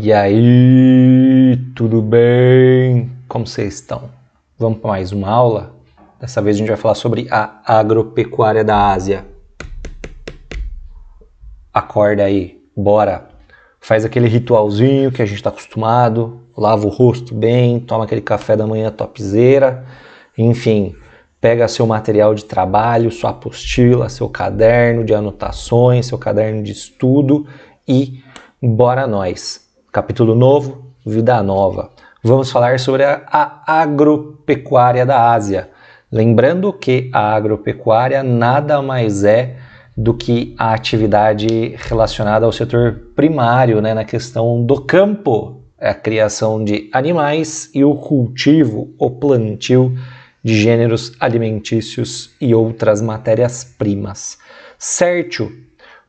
E aí, tudo bem? Como vocês estão? Vamos para mais uma aula? Dessa vez a gente vai falar sobre a agropecuária da Ásia. Acorda aí, bora! Faz aquele ritualzinho que a gente está acostumado, lava o rosto bem, toma aquele café da manhã topzeira, enfim, pega seu material de trabalho, sua apostila, seu caderno de anotações, seu caderno de estudo e bora nós! Capítulo novo, vida nova. Vamos falar sobre a, a agropecuária da Ásia. Lembrando que a agropecuária nada mais é do que a atividade relacionada ao setor primário, né, na questão do campo, é a criação de animais e o cultivo, o plantio de gêneros alimentícios e outras matérias-primas. Certo?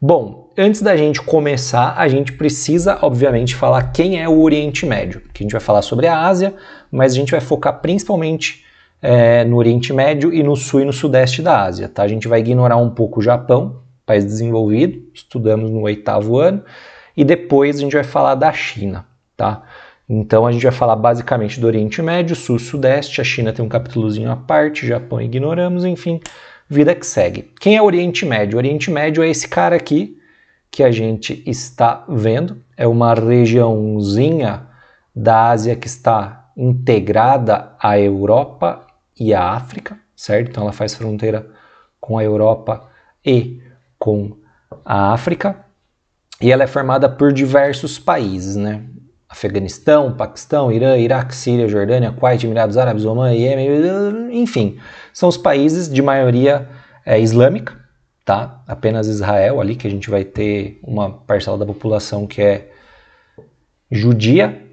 Bom, Antes da gente começar, a gente precisa, obviamente, falar quem é o Oriente Médio, que a gente vai falar sobre a Ásia, mas a gente vai focar principalmente é, no Oriente Médio e no sul e no sudeste da Ásia. Tá? A gente vai ignorar um pouco o Japão, país desenvolvido, estudamos no oitavo ano, e depois a gente vai falar da China. Tá? Então a gente vai falar basicamente do Oriente Médio, Sul, Sudeste, a China tem um capítulozinho à parte, Japão ignoramos, enfim, vida que segue. Quem é o Oriente Médio? O Oriente Médio é esse cara aqui, que a gente está vendo. É uma regiãozinha da Ásia que está integrada à Europa e à África, certo? Então ela faz fronteira com a Europa e com a África. E ela é formada por diversos países, né? Afeganistão, Paquistão, Irã, Iraque, Síria, Jordânia, Kuwait, Emirados Árabes, Omã, Iêmen, enfim, são os países de maioria é, islâmica tá? Apenas Israel ali, que a gente vai ter uma parcela da população que é judia.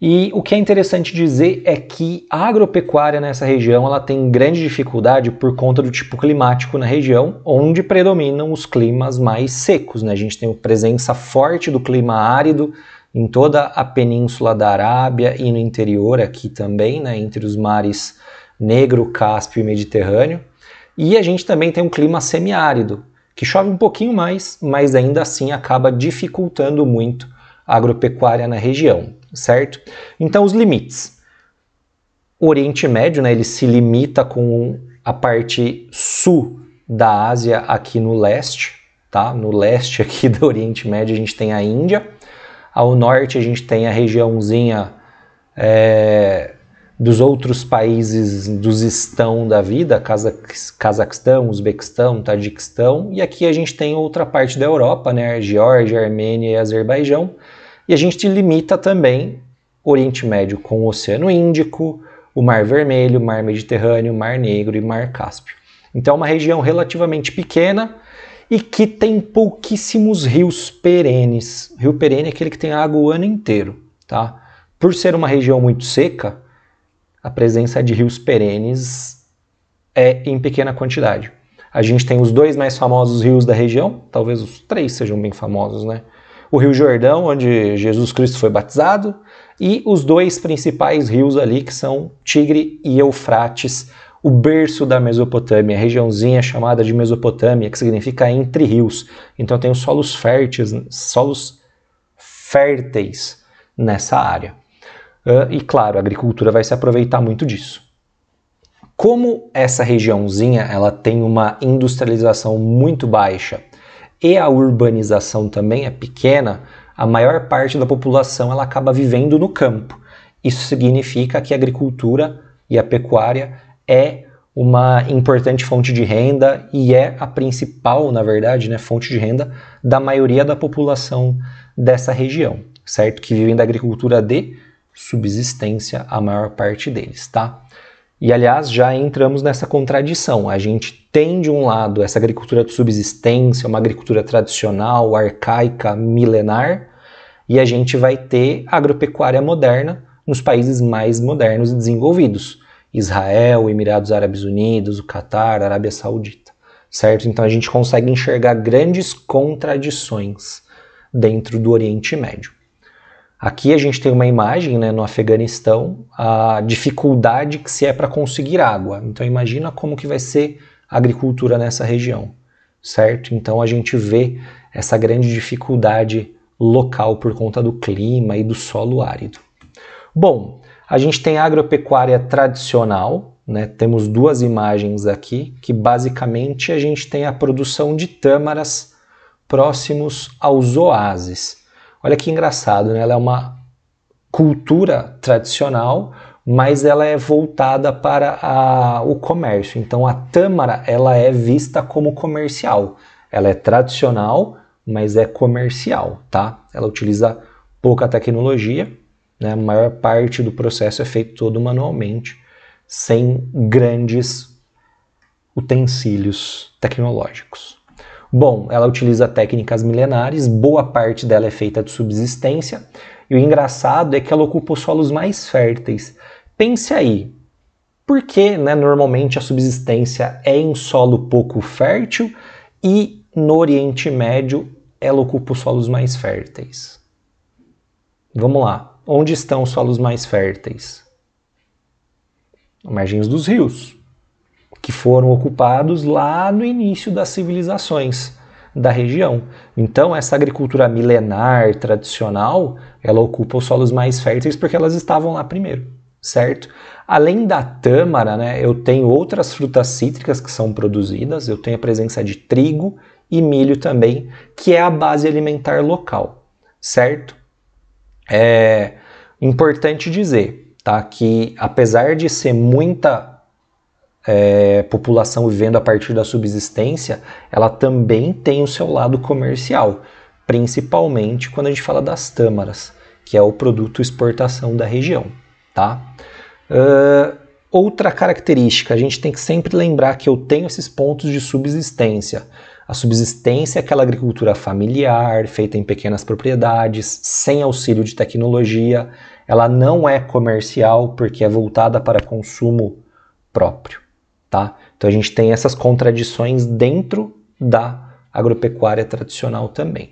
E o que é interessante dizer é que a agropecuária nessa região ela tem grande dificuldade por conta do tipo climático na região, onde predominam os climas mais secos. Né? A gente tem presença forte do clima árido em toda a península da Arábia e no interior aqui também, né? entre os mares Negro, Cáspio e Mediterrâneo. E a gente também tem um clima semiárido, que chove um pouquinho mais, mas ainda assim acaba dificultando muito a agropecuária na região, certo? Então, os limites. O Oriente Médio, né, ele se limita com a parte sul da Ásia aqui no leste, tá? No leste aqui do Oriente Médio a gente tem a Índia, ao norte a gente tem a regiãozinha é, dos outros países dos estão da vida, Cazaquistão, Uzbequistão, Tajiquistão e aqui a gente tem outra parte da Europa, né, Geórgia, Armênia e Azerbaijão, e a gente limita também Oriente Médio com o Oceano Índico, o Mar Vermelho, Mar Mediterrâneo, Mar Negro e Mar Cáspio. Então é uma região relativamente pequena e que tem pouquíssimos rios perenes. Rio perene é aquele que tem água o ano inteiro, tá? Por ser uma região muito seca, a presença de rios perenes é em pequena quantidade. A gente tem os dois mais famosos rios da região, talvez os três sejam bem famosos, né? O Rio Jordão, onde Jesus Cristo foi batizado, e os dois principais rios ali, que são Tigre e Eufrates, o berço da Mesopotâmia, a regiãozinha chamada de Mesopotâmia, que significa entre rios. Então tem os solos férteis, solos férteis nessa área. Uh, e claro, a agricultura vai se aproveitar muito disso. Como essa regiãozinha ela tem uma industrialização muito baixa e a urbanização também é pequena, a maior parte da população ela acaba vivendo no campo. Isso significa que a agricultura e a pecuária é uma importante fonte de renda e é a principal, na verdade, né, fonte de renda da maioria da população dessa região, certo? Que vivem da agricultura de subsistência a maior parte deles, tá? E aliás, já entramos nessa contradição. A gente tem de um lado essa agricultura de subsistência, uma agricultura tradicional, arcaica, milenar, e a gente vai ter agropecuária moderna nos países mais modernos e desenvolvidos. Israel, Emirados Árabes Unidos, o Catar, Arábia Saudita, certo? Então a gente consegue enxergar grandes contradições dentro do Oriente Médio. Aqui a gente tem uma imagem né, no Afeganistão, a dificuldade que se é para conseguir água. Então imagina como que vai ser a agricultura nessa região, certo? Então a gente vê essa grande dificuldade local por conta do clima e do solo árido. Bom, a gente tem a agropecuária tradicional, né? temos duas imagens aqui, que basicamente a gente tem a produção de tâmaras próximos aos oásis. Olha que engraçado, né? Ela é uma cultura tradicional, mas ela é voltada para a, o comércio. Então a tâmara ela é vista como comercial. Ela é tradicional, mas é comercial, tá? Ela utiliza pouca tecnologia, né? A maior parte do processo é feito todo manualmente, sem grandes utensílios tecnológicos. Bom, ela utiliza técnicas milenares, boa parte dela é feita de subsistência, e o engraçado é que ela ocupa os solos mais férteis. Pense aí, por que né, normalmente a subsistência é em solo pouco fértil e no Oriente Médio ela ocupa os solos mais férteis? Vamos lá, onde estão os solos mais férteis? Margens dos rios que foram ocupados lá no início das civilizações da região. Então, essa agricultura milenar, tradicional, ela ocupa os solos mais férteis porque elas estavam lá primeiro, certo? Além da tâmara, né, eu tenho outras frutas cítricas que são produzidas, eu tenho a presença de trigo e milho também, que é a base alimentar local, certo? É importante dizer, tá, que apesar de ser muita é, população vivendo a partir da subsistência, ela também tem o seu lado comercial, principalmente quando a gente fala das tâmaras, que é o produto exportação da região. Tá? Uh, outra característica, a gente tem que sempre lembrar que eu tenho esses pontos de subsistência. A subsistência é aquela agricultura familiar, feita em pequenas propriedades, sem auxílio de tecnologia. Ela não é comercial porque é voltada para consumo próprio. Tá? Então a gente tem essas contradições dentro da agropecuária tradicional também.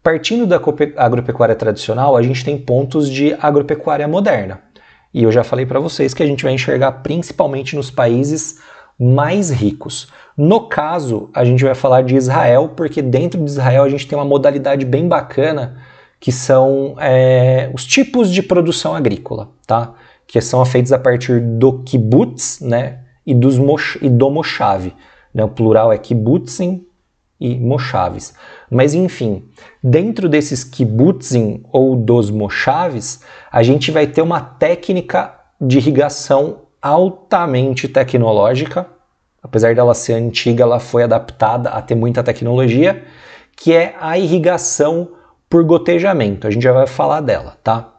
Partindo da agropecuária tradicional, a gente tem pontos de agropecuária moderna. E eu já falei para vocês que a gente vai enxergar principalmente nos países mais ricos. No caso, a gente vai falar de Israel, porque dentro de Israel a gente tem uma modalidade bem bacana que são é, os tipos de produção agrícola, tá? Que são feitos a partir do kibbutz, né? e, dos mosh, e do Moshav. Né? O plural é kibbutzim e moshaves. Mas enfim, dentro desses kibbutzim ou dos moshaves, a gente vai ter uma técnica de irrigação altamente tecnológica, apesar dela ser antiga, ela foi adaptada a ter muita tecnologia, que é a irrigação por gotejamento. A gente já vai falar dela, tá?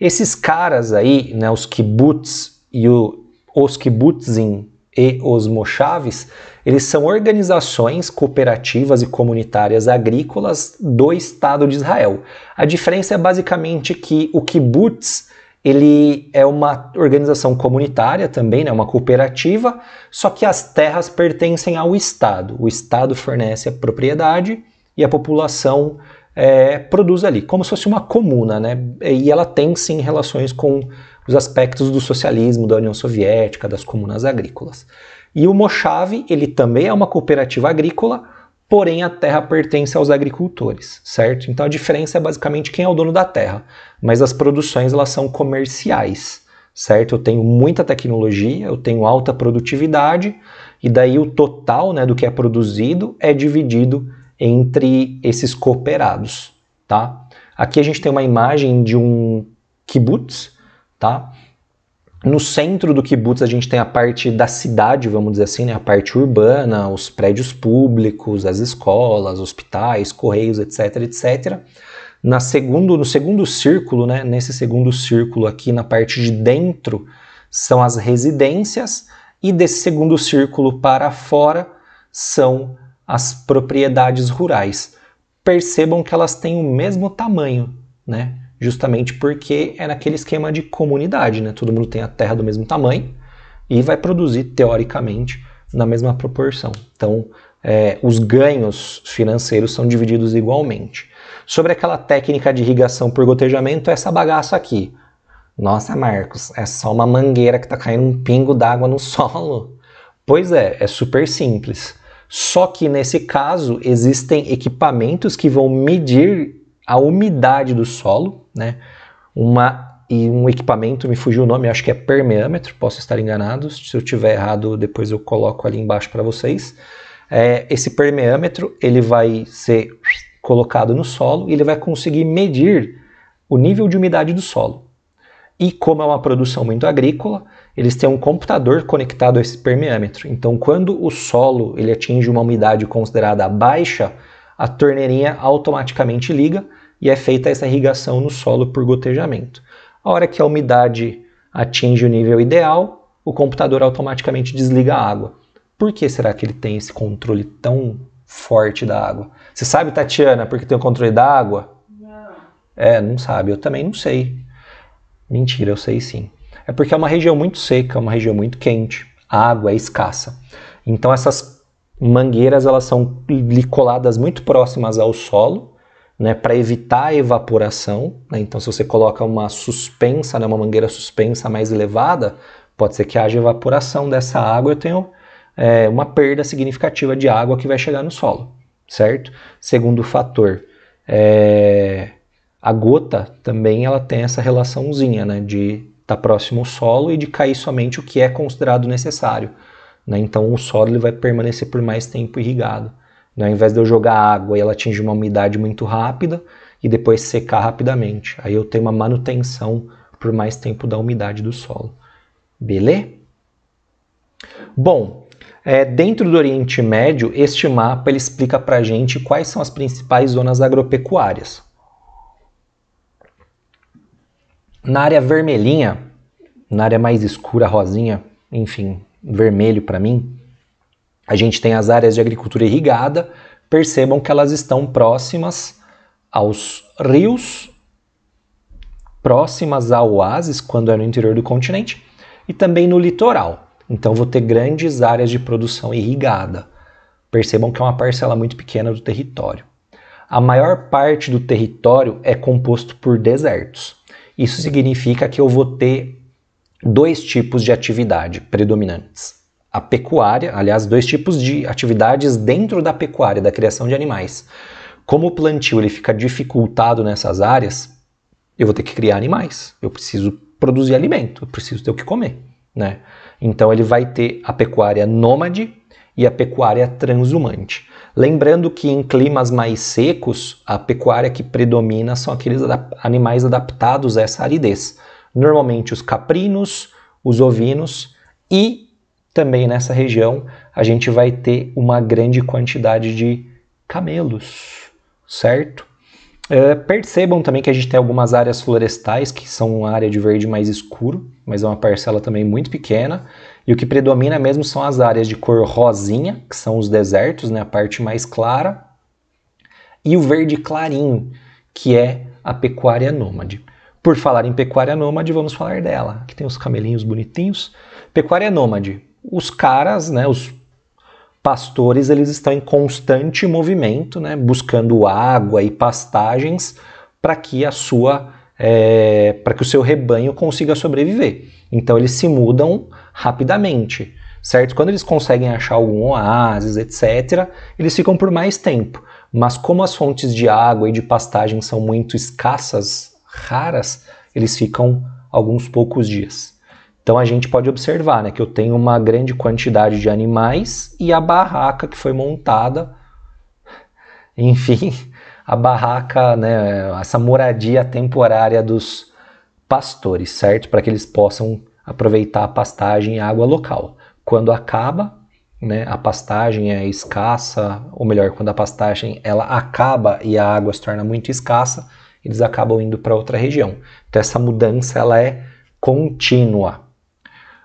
Esses caras aí, né, os kibbutz e o, os kibbutzim e os mochaves eles são organizações cooperativas e comunitárias agrícolas do Estado de Israel. A diferença é basicamente que o kibbutz ele é uma organização comunitária também, né, uma cooperativa, só que as terras pertencem ao Estado. O Estado fornece a propriedade e a população é, produz ali, como se fosse uma comuna, né? E ela tem sim relações com os aspectos do socialismo, da União Soviética, das comunas agrícolas. E o Mojave, ele também é uma cooperativa agrícola, porém a terra pertence aos agricultores, certo? Então a diferença é basicamente quem é o dono da terra, mas as produções elas são comerciais, certo? Eu tenho muita tecnologia, eu tenho alta produtividade e daí o total, né, do que é produzido é dividido entre esses cooperados, tá? Aqui a gente tem uma imagem de um kibbutz, tá? No centro do kibutz a gente tem a parte da cidade, vamos dizer assim, né? a parte urbana, os prédios públicos, as escolas, hospitais, correios, etc, etc. Na segundo, no segundo círculo, né? nesse segundo círculo aqui na parte de dentro, são as residências e desse segundo círculo para fora são as propriedades rurais. Percebam que elas têm o mesmo tamanho, né? justamente porque é naquele esquema de comunidade, né? Todo mundo tem a terra do mesmo tamanho e vai produzir, teoricamente, na mesma proporção. Então, é, os ganhos financeiros são divididos igualmente. Sobre aquela técnica de irrigação por gotejamento, essa bagaça aqui. Nossa, Marcos, é só uma mangueira que está caindo um pingo d'água no solo. Pois é, é super simples. Só que nesse caso existem equipamentos que vão medir a umidade do solo né? Uma e um equipamento, me fugiu o nome, acho que é permeâmetro, posso estar enganado. Se eu tiver errado, depois eu coloco ali embaixo para vocês. É, esse permeâmetro ele vai ser colocado no solo e ele vai conseguir medir o nível de umidade do solo. E como é uma produção muito agrícola, eles têm um computador conectado a esse permeâmetro. Então, quando o solo ele atinge uma umidade considerada baixa, a torneirinha automaticamente liga e é feita essa irrigação no solo por gotejamento. A hora que a umidade atinge o nível ideal, o computador automaticamente desliga a água. Por que será que ele tem esse controle tão forte da água? Você sabe, Tatiana, porque tem o controle da água? Não. É, não sabe. Eu também não sei. Mentira, eu sei sim. É porque é uma região muito seca, uma região muito quente. A água é escassa. Então essas mangueiras elas são coladas muito próximas ao solo né, para evitar a evaporação. Né? Então, se você coloca uma suspensa, né, uma mangueira suspensa mais elevada, pode ser que haja evaporação dessa água e eu tenho é, uma perda significativa de água que vai chegar no solo, certo? Segundo fator, é, a gota também ela tem essa relaçãozinha né, de estar tá próximo ao solo e de cair somente o que é considerado necessário. Né? Então, o solo ele vai permanecer por mais tempo irrigado. Né? Ao invés de eu jogar água e ela atinge uma umidade muito rápida e depois secar rapidamente. Aí eu tenho uma manutenção por mais tempo da umidade do solo. Beleza? Bom, é, dentro do Oriente Médio, este mapa ele explica para a gente quais são as principais zonas agropecuárias. Na área vermelhinha, na área mais escura, rosinha, enfim, vermelho para mim, a gente tem as áreas de agricultura irrigada, percebam que elas estão próximas aos rios, próximas a oásis, quando é no interior do continente, e também no litoral. Então vou ter grandes áreas de produção irrigada. Percebam que é uma parcela muito pequena do território. A maior parte do território é composto por desertos. Isso significa que eu vou ter dois tipos de atividade predominantes a pecuária, aliás, dois tipos de atividades dentro da pecuária, da criação de animais. Como o plantio ele fica dificultado nessas áreas, eu vou ter que criar animais, eu preciso produzir alimento, eu preciso ter o que comer, né? Então ele vai ter a pecuária nômade e a pecuária transhumante. Lembrando que em climas mais secos, a pecuária que predomina são aqueles animais adaptados a essa aridez. Normalmente os caprinos, os ovinos e também nessa região a gente vai ter uma grande quantidade de camelos, certo? É, percebam também que a gente tem algumas áreas florestais que são uma área de verde mais escuro, mas é uma parcela também muito pequena. E o que predomina mesmo são as áreas de cor rosinha, que são os desertos, né, a parte mais clara, e o verde clarinho, que é a pecuária nômade. Por falar em pecuária nômade, vamos falar dela. que tem os camelinhos bonitinhos. Pecuária nômade os caras, né, os pastores, eles estão em constante movimento, né, buscando água e pastagens para que a sua é, para que o seu rebanho consiga sobreviver. Então eles se mudam rapidamente, certo? Quando eles conseguem achar algum oásis, etc., eles ficam por mais tempo. Mas como as fontes de água e de pastagem são muito escassas, raras, eles ficam alguns poucos dias. Então a gente pode observar né, que eu tenho uma grande quantidade de animais e a barraca que foi montada, enfim, a barraca, né, essa moradia temporária dos pastores, certo? Para que eles possam aproveitar a pastagem e a água local. Quando acaba, né, a pastagem é escassa, ou melhor, quando a pastagem ela acaba e a água se torna muito escassa, eles acabam indo para outra região. Então essa mudança ela é contínua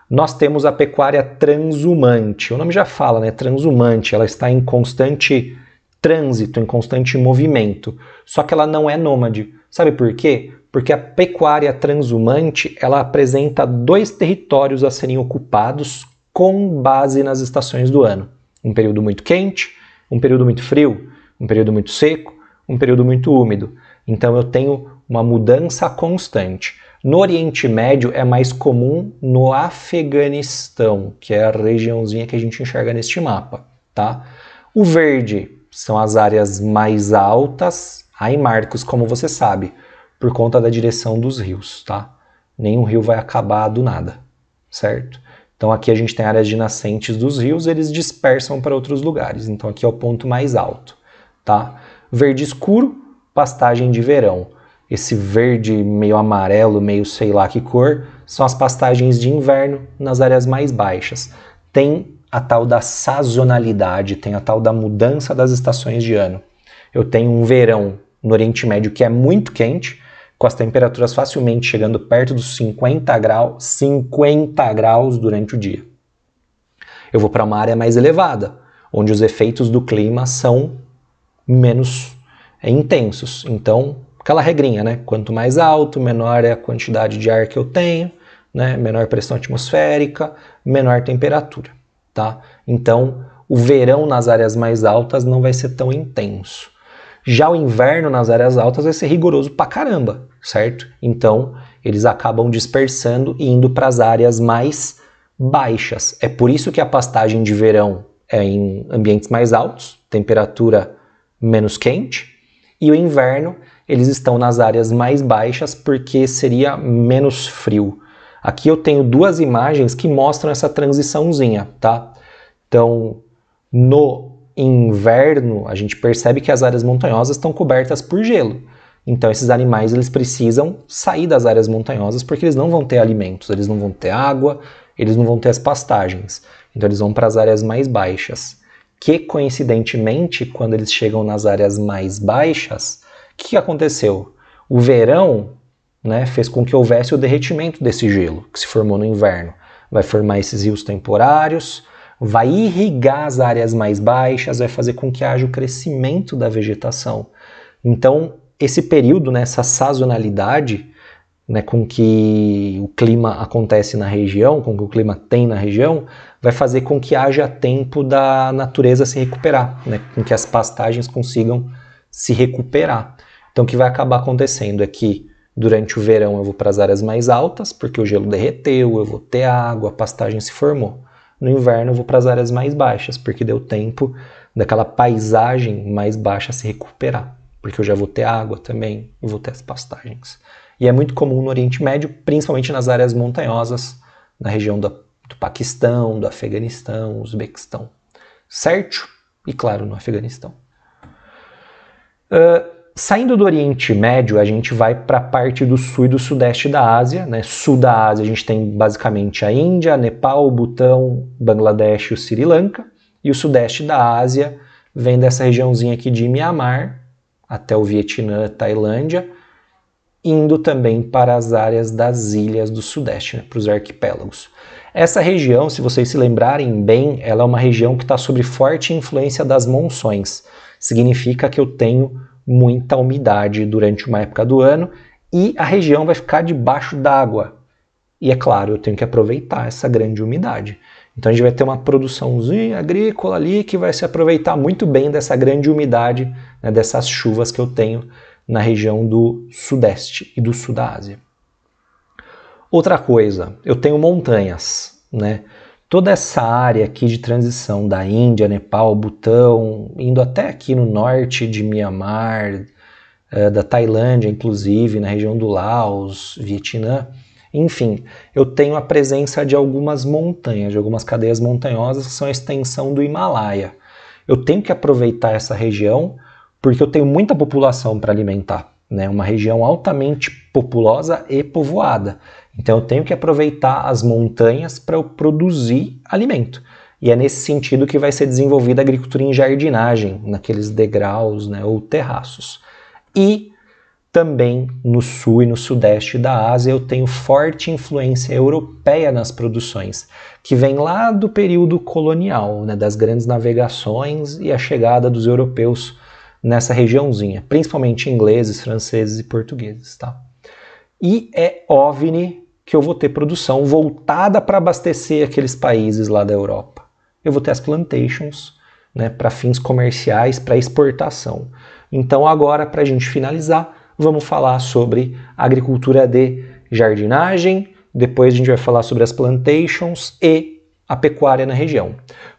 nós temos a pecuária transhumante. O nome já fala, né? Transhumante. Ela está em constante trânsito, em constante movimento. Só que ela não é nômade. Sabe por quê? Porque a pecuária transhumante ela apresenta dois territórios a serem ocupados com base nas estações do ano. Um período muito quente, um período muito frio, um período muito seco, um período muito úmido. Então eu tenho uma mudança constante. No Oriente Médio é mais comum no Afeganistão, que é a regiãozinha que a gente enxerga neste mapa, tá? O verde são as áreas mais altas, aí Marcos, como você sabe, por conta da direção dos rios, tá? Nenhum rio vai acabar do nada, certo? Então aqui a gente tem áreas de nascentes dos rios, eles dispersam para outros lugares. Então aqui é o ponto mais alto, tá? Verde escuro, pastagem de verão esse verde meio amarelo, meio sei lá que cor, são as pastagens de inverno nas áreas mais baixas. Tem a tal da sazonalidade, tem a tal da mudança das estações de ano. Eu tenho um verão no Oriente Médio que é muito quente, com as temperaturas facilmente chegando perto dos 50 graus, 50 graus durante o dia. Eu vou para uma área mais elevada, onde os efeitos do clima são menos é, intensos. Então, aquela regrinha, né? Quanto mais alto, menor é a quantidade de ar que eu tenho, né? Menor pressão atmosférica, menor temperatura, tá? Então, o verão nas áreas mais altas não vai ser tão intenso. Já o inverno nas áreas altas vai ser rigoroso pra caramba, certo? Então, eles acabam dispersando e indo para as áreas mais baixas. É por isso que a pastagem de verão é em ambientes mais altos, temperatura menos quente, e o inverno eles estão nas áreas mais baixas porque seria menos frio. Aqui eu tenho duas imagens que mostram essa transiçãozinha, tá? Então, no inverno, a gente percebe que as áreas montanhosas estão cobertas por gelo. Então, esses animais eles precisam sair das áreas montanhosas porque eles não vão ter alimentos, eles não vão ter água, eles não vão ter as pastagens. Então, eles vão para as áreas mais baixas. Que coincidentemente, quando eles chegam nas áreas mais baixas, o que aconteceu? O verão né, fez com que houvesse o derretimento desse gelo que se formou no inverno. Vai formar esses rios temporários, vai irrigar as áreas mais baixas, vai fazer com que haja o crescimento da vegetação. Então, esse período, né, essa sazonalidade né, com que o clima acontece na região, com que o clima tem na região, vai fazer com que haja tempo da natureza se recuperar, né, com que as pastagens consigam se recuperar. Então o que vai acabar acontecendo é que durante o verão eu vou para as áreas mais altas, porque o gelo derreteu, eu vou ter água, a pastagem se formou. No inverno eu vou para as áreas mais baixas, porque deu tempo daquela paisagem mais baixa se recuperar, porque eu já vou ter água também, eu vou ter as pastagens. E é muito comum no Oriente Médio, principalmente nas áreas montanhosas, na região da, do Paquistão, do Afeganistão, Uzbequistão, certo? E claro, no Afeganistão. Uh, Saindo do Oriente Médio, a gente vai para a parte do sul e do sudeste da Ásia. Né? Sul da Ásia, a gente tem basicamente a Índia, Nepal, Butão, Bangladesh e o Sri Lanka. E o sudeste da Ásia vem dessa regiãozinha aqui de Myanmar até o Vietnã, Tailândia, indo também para as áreas das ilhas do sudeste, né? para os arquipélagos. Essa região, se vocês se lembrarem bem, ela é uma região que está sob forte influência das monções. Significa que eu tenho muita umidade durante uma época do ano e a região vai ficar debaixo d'água. E é claro, eu tenho que aproveitar essa grande umidade. Então a gente vai ter uma produçãozinha agrícola ali que vai se aproveitar muito bem dessa grande umidade, né, dessas chuvas que eu tenho na região do Sudeste e do Sul da Ásia. Outra coisa, eu tenho montanhas, né? Toda essa área aqui de transição da Índia, Nepal, Butão, indo até aqui no norte de Mianmar, eh, da Tailândia, inclusive, na região do Laos, Vietnã, enfim, eu tenho a presença de algumas montanhas, de algumas cadeias montanhosas que são a extensão do Himalaia. Eu tenho que aproveitar essa região porque eu tenho muita população para alimentar, né? Uma região altamente populosa e povoada. Então eu tenho que aproveitar as montanhas para eu produzir alimento. E é nesse sentido que vai ser desenvolvida a agricultura em jardinagem, naqueles degraus né, ou terraços. E também no sul e no sudeste da Ásia eu tenho forte influência europeia nas produções, que vem lá do período colonial, né, das grandes navegações e a chegada dos europeus nessa regiãozinha, principalmente ingleses, franceses e portugueses. Tá? E é OVNI que eu vou ter produção voltada para abastecer aqueles países lá da Europa. Eu vou ter as plantations né, para fins comerciais, para exportação. Então, agora, para a gente finalizar, vamos falar sobre agricultura de jardinagem, depois a gente vai falar sobre as plantations e a pecuária na região.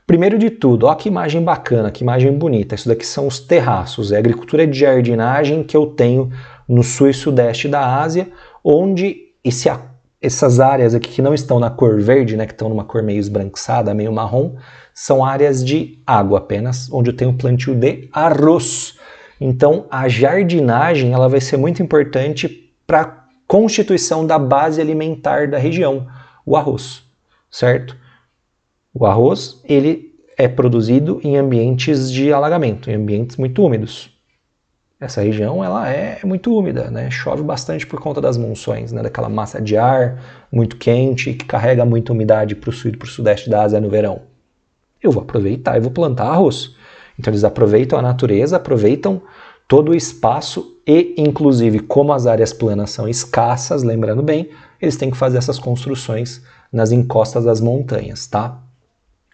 Primeiro de tudo, olha que imagem bacana, que imagem bonita. Isso daqui são os terraços, é a agricultura de jardinagem que eu tenho no sul e sudeste da Ásia, onde esse essas áreas aqui que não estão na cor verde, né, que estão numa cor meio esbranquiçada, meio marrom, são áreas de água apenas, onde eu tenho plantio de arroz. Então, a jardinagem ela vai ser muito importante para a constituição da base alimentar da região, o arroz, certo? O arroz, ele é produzido em ambientes de alagamento, em ambientes muito úmidos essa região ela é muito úmida, né? Chove bastante por conta das monções, né? Daquela massa de ar muito quente que carrega muita umidade para o sul e para o sudeste da Ásia no verão. Eu vou aproveitar e vou plantar arroz. Então eles aproveitam a natureza, aproveitam todo o espaço e, inclusive, como as áreas planas são escassas, lembrando bem, eles têm que fazer essas construções nas encostas das montanhas, tá?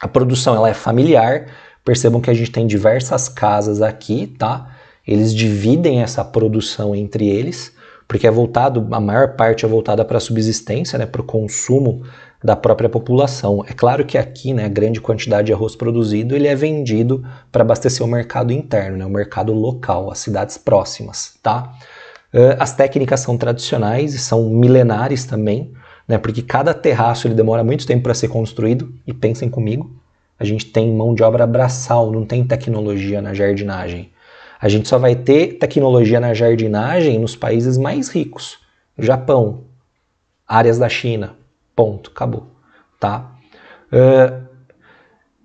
A produção ela é familiar. Percebam que a gente tem diversas casas aqui, tá? Eles dividem essa produção entre eles, porque é voltado, a maior parte é voltada para a subsistência, né, para o consumo da própria população. É claro que aqui, né, a grande quantidade de arroz produzido, ele é vendido para abastecer o mercado interno, né, o mercado local, as cidades próximas, tá? Eh, as técnicas são tradicionais e são milenares também, né, porque cada terraço ele demora muito tempo para ser construído, e pensem comigo, a gente tem mão de obra braçal, não tem tecnologia na jardinagem. A gente só vai ter tecnologia na jardinagem nos países mais ricos. Japão, áreas da China, ponto, acabou, tá? Uh,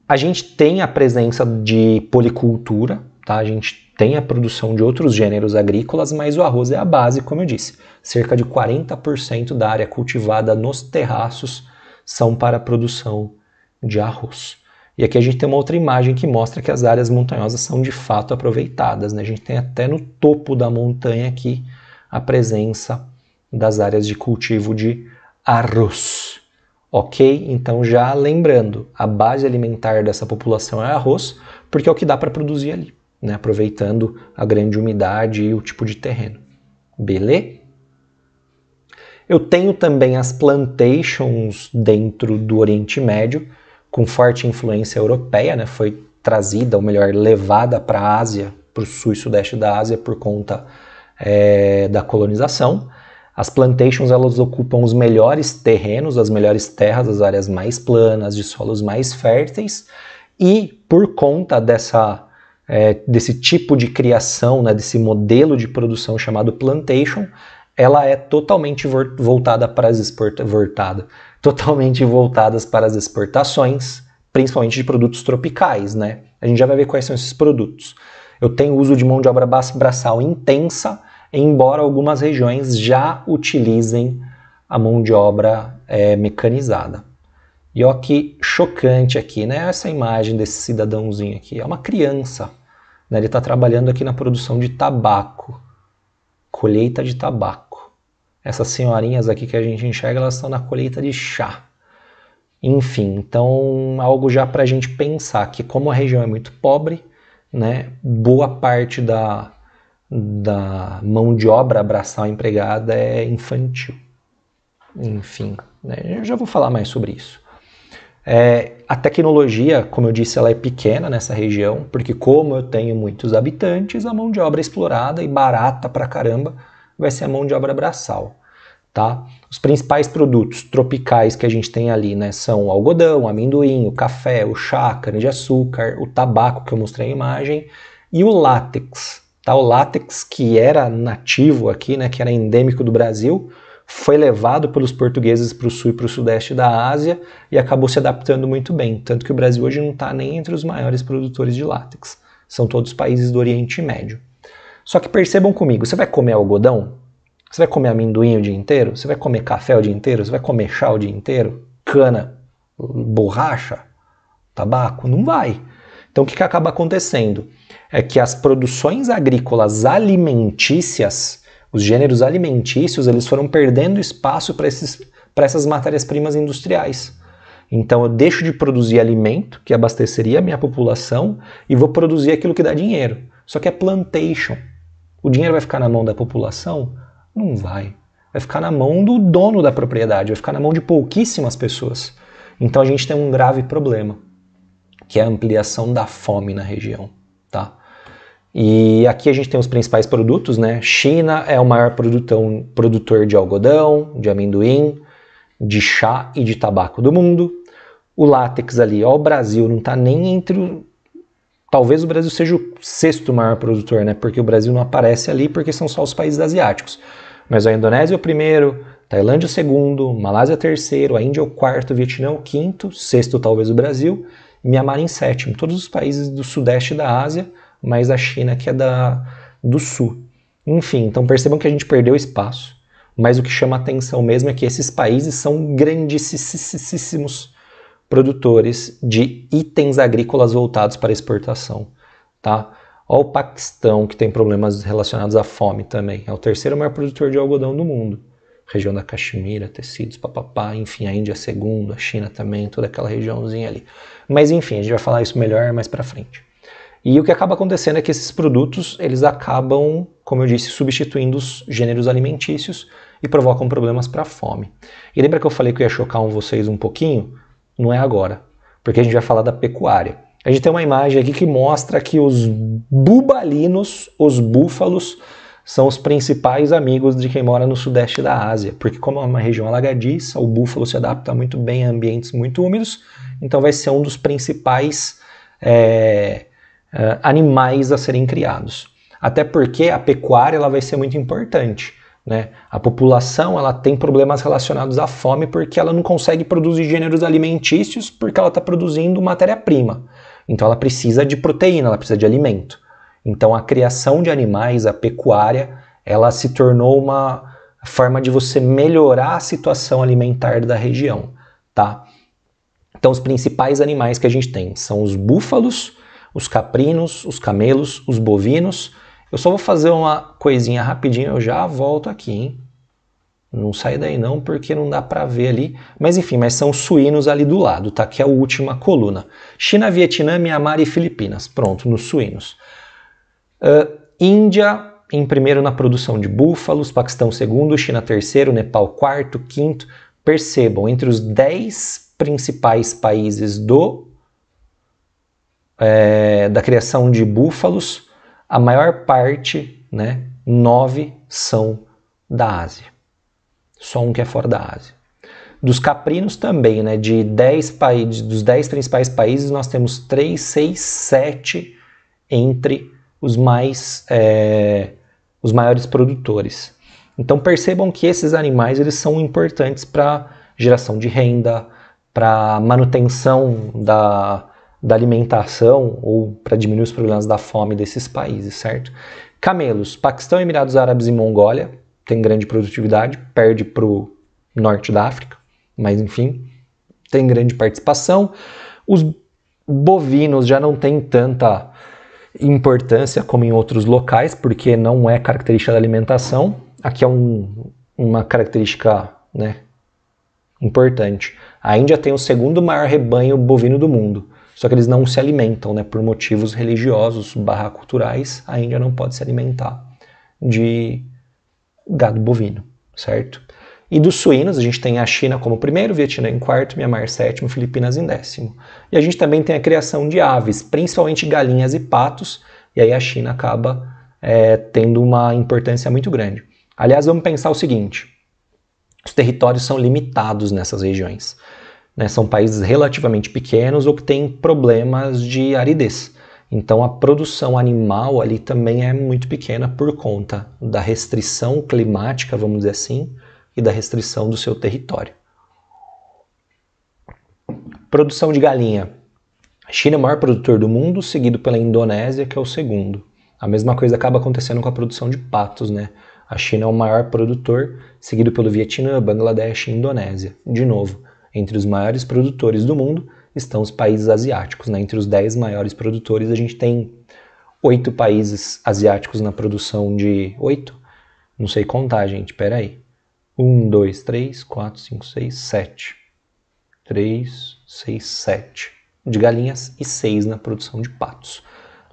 a gente tem a presença de policultura, tá? A gente tem a produção de outros gêneros agrícolas, mas o arroz é a base, como eu disse. Cerca de 40% da área cultivada nos terraços são para a produção de arroz. E aqui a gente tem uma outra imagem que mostra que as áreas montanhosas são de fato aproveitadas. Né? A gente tem até no topo da montanha aqui a presença das áreas de cultivo de arroz. Ok? Então, já lembrando, a base alimentar dessa população é arroz, porque é o que dá para produzir ali, né? aproveitando a grande umidade e o tipo de terreno. Beleza? Eu tenho também as plantations dentro do Oriente Médio, com forte influência europeia, né? Foi trazida, ou melhor, levada para a Ásia, para o sul e sudeste da Ásia por conta é, da colonização. As plantations elas ocupam os melhores terrenos, as melhores terras, as áreas mais planas, de solos mais férteis, e por conta dessa é, desse tipo de criação, né, desse modelo de produção chamado plantation, ela é totalmente voltada para as exportações, voltada totalmente voltadas para as exportações, principalmente de produtos tropicais, né? A gente já vai ver quais são esses produtos. Eu tenho uso de mão de obra braçal intensa, embora algumas regiões já utilizem a mão de obra é, mecanizada. E olha que chocante aqui, né? Essa imagem desse cidadãozinho aqui. É uma criança. Né? Ele está trabalhando aqui na produção de tabaco. Colheita de tabaco. Essas senhorinhas aqui que a gente enxerga, elas estão na colheita de chá. Enfim, então algo já para a gente pensar que como a região é muito pobre, né, boa parte da, da mão de obra abraçal empregada é infantil. Enfim, né, eu já vou falar mais sobre isso. É, a tecnologia, como eu disse, ela é pequena nessa região, porque como eu tenho muitos habitantes, a mão de obra é explorada e barata para caramba vai ser a mão de obra braçal. Tá? Os principais produtos tropicais que a gente tem ali né, são o algodão, o amendoim, o café, o chá, cana-de-açúcar, o tabaco que eu mostrei na imagem e o látex. Tá? O látex que era nativo aqui, né, que era endêmico do Brasil, foi levado pelos portugueses para o sul e para o sudeste da Ásia e acabou se adaptando muito bem, tanto que o Brasil hoje não está nem entre os maiores produtores de látex. São todos países do Oriente Médio. Só que percebam comigo, você vai comer algodão? Você vai comer amendoim o dia inteiro? Você vai comer café o dia inteiro? Você vai comer chá o dia inteiro? Cana? Borracha? Tabaco? Não vai. Então o que, que acaba acontecendo? É que as produções agrícolas alimentícias, os gêneros alimentícios, eles foram perdendo espaço para essas matérias-primas industriais. Então eu deixo de produzir alimento que abasteceria a minha população e vou produzir aquilo que dá dinheiro. Só que é plantation. O dinheiro vai ficar na mão da população? Não vai. Vai ficar na mão do dono da propriedade, vai ficar na mão de pouquíssimas pessoas. Então a gente tem um grave problema, que é a ampliação da fome na região, tá? E aqui a gente tem os principais produtos, né? China é o maior produtão, produtor de algodão, de amendoim, de chá e de tabaco do mundo. O látex ali, ó, o Brasil não está nem entre Talvez o Brasil seja o sexto maior produtor, né? Porque o Brasil não aparece ali porque são só os países asiáticos. Mas a Indonésia é o primeiro, Tailândia é o segundo, Malásia é o terceiro, a Índia é o quarto, Vietnã é o quinto, sexto talvez o Brasil, Mianmar em sétimo. Todos os países do sudeste da Ásia, mas a China que é da, do sul. Enfim, então percebam que a gente perdeu espaço, mas o que chama atenção mesmo é que esses países são grandíssimos produtores de itens agrícolas voltados para exportação, tá? Olha o Paquistão, que tem problemas relacionados à fome também. É o terceiro maior produtor de algodão do mundo. Região da Caxemira, tecidos, papapá, enfim, a Índia é segundo, a China também, toda aquela regiãozinha ali. Mas enfim, a gente vai falar isso melhor mais para frente. E o que acaba acontecendo é que esses produtos, eles acabam, como eu disse, substituindo os gêneros alimentícios e provocam problemas para a fome. E lembra que eu falei que eu ia chocar um vocês um pouquinho? não é agora, porque a gente vai falar da pecuária. A gente tem uma imagem aqui que mostra que os bubalinos, os búfalos, são os principais amigos de quem mora no sudeste da Ásia, porque como é uma região alagadiça, o búfalo se adapta muito bem a ambientes muito úmidos, então vai ser um dos principais é, é animais a serem criados. Até porque a pecuária ela vai ser muito importante. Né? A população ela tem problemas relacionados à fome porque ela não consegue produzir gêneros alimentícios porque ela está produzindo matéria-prima. Então ela precisa de proteína, ela precisa de alimento. Então a criação de animais, a pecuária, ela se tornou uma forma de você melhorar a situação alimentar da região, tá? Então os principais animais que a gente tem são os búfalos, os caprinos, os camelos, os bovinos, eu só vou fazer uma coisinha rapidinho, eu já volto aqui, hein? Não sai daí não, porque não dá para ver ali. Mas enfim, mas são suínos ali do lado, tá? Que é a última coluna. China, Vietnã, Mianmar e Filipinas. Pronto, nos suínos. Uh, Índia em primeiro na produção de búfalos, Paquistão segundo, China terceiro, Nepal quarto, quinto. Percebam, entre os dez principais países do é, da criação de búfalos, a maior parte, né, nove são da Ásia. Só um que é fora da Ásia. Dos caprinos também, né, de dez países, dos dez principais países, nós temos três, seis, sete entre os mais é, os maiores produtores. Então percebam que esses animais eles são importantes para geração de renda, para manutenção da, da alimentação ou para diminuir os problemas da fome desses países, certo? Camelos, Paquistão, Emirados Árabes e Mongólia tem grande produtividade, perde para o norte da África, mas enfim, tem grande participação. Os bovinos já não têm tanta importância como em outros locais, porque não é característica da alimentação. Aqui é um, uma característica né, importante. A Índia tem o segundo maior rebanho bovino do mundo. Só que eles não se alimentam, né? Por motivos religiosos barra culturais, a Índia não pode se alimentar de gado bovino, certo? E dos suínos, a gente tem a China como primeiro, Vietnã em quarto, Mianmar sétimo, Filipinas em décimo. E a gente também tem a criação de aves, principalmente galinhas e patos, e aí a China acaba é, tendo uma importância muito grande. Aliás, vamos pensar o seguinte: os territórios são limitados nessas regiões. Né? São países relativamente pequenos ou que têm problemas de aridez. Então a produção animal ali também é muito pequena por conta da restrição climática, vamos dizer assim, e da restrição do seu território. Produção de galinha. A China é o maior produtor do mundo, seguido pela Indonésia, que é o segundo. A mesma coisa acaba acontecendo com a produção de patos, né? A China é o maior produtor, seguido pelo Vietnã, Bangladesh e Indonésia. De novo, entre os maiores produtores do mundo estão os países asiáticos. Né? Entre os 10 maiores produtores, a gente tem oito países asiáticos na produção de. Oito? Não sei contar, gente, Pera aí. Um, dois, três, quatro, cinco, seis, sete. Três, seis, sete. De galinhas e seis na produção de patos.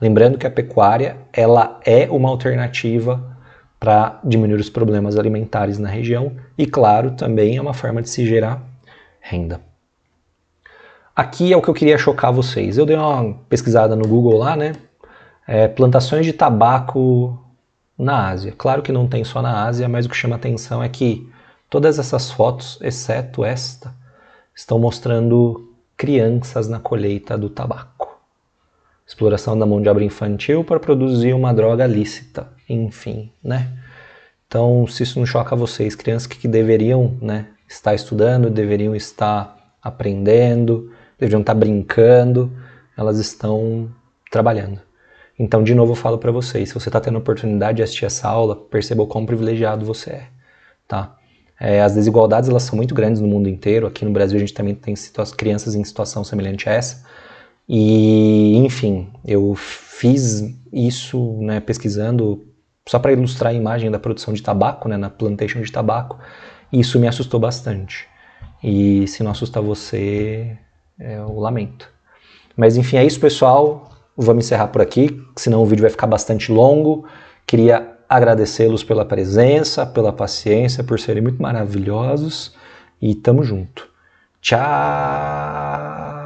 Lembrando que a pecuária ela é uma alternativa para diminuir os problemas alimentares na região e, claro, também é uma forma de se gerar renda. Aqui é o que eu queria chocar vocês. Eu dei uma pesquisada no Google lá, né? É, plantações de tabaco na Ásia. Claro que não tem só na Ásia, mas o que chama atenção é que todas essas fotos, exceto esta, estão mostrando crianças na colheita do tabaco. Exploração da mão de obra infantil para produzir uma droga lícita, enfim, né? Então, se isso não choca vocês, crianças que deveriam, né, estar estudando, deveriam estar aprendendo, deveriam estar brincando, elas estão trabalhando. Então, de novo, eu falo para vocês: se você está tendo a oportunidade de assistir essa aula, perceba o quão privilegiado você é, tá? É, as desigualdades elas são muito grandes no mundo inteiro. Aqui no Brasil a gente também tem crianças em situação semelhante a essa. E, enfim, eu fiz isso né, pesquisando só para ilustrar a imagem da produção de tabaco, né, na plantation de tabaco. Isso me assustou bastante. E se não assustar você, é, eu lamento. Mas enfim, é isso, pessoal. Vamos encerrar por aqui, senão o vídeo vai ficar bastante longo. Queria agradecê-los pela presença, pela paciência, por serem muito maravilhosos. E tamo junto. Tchau!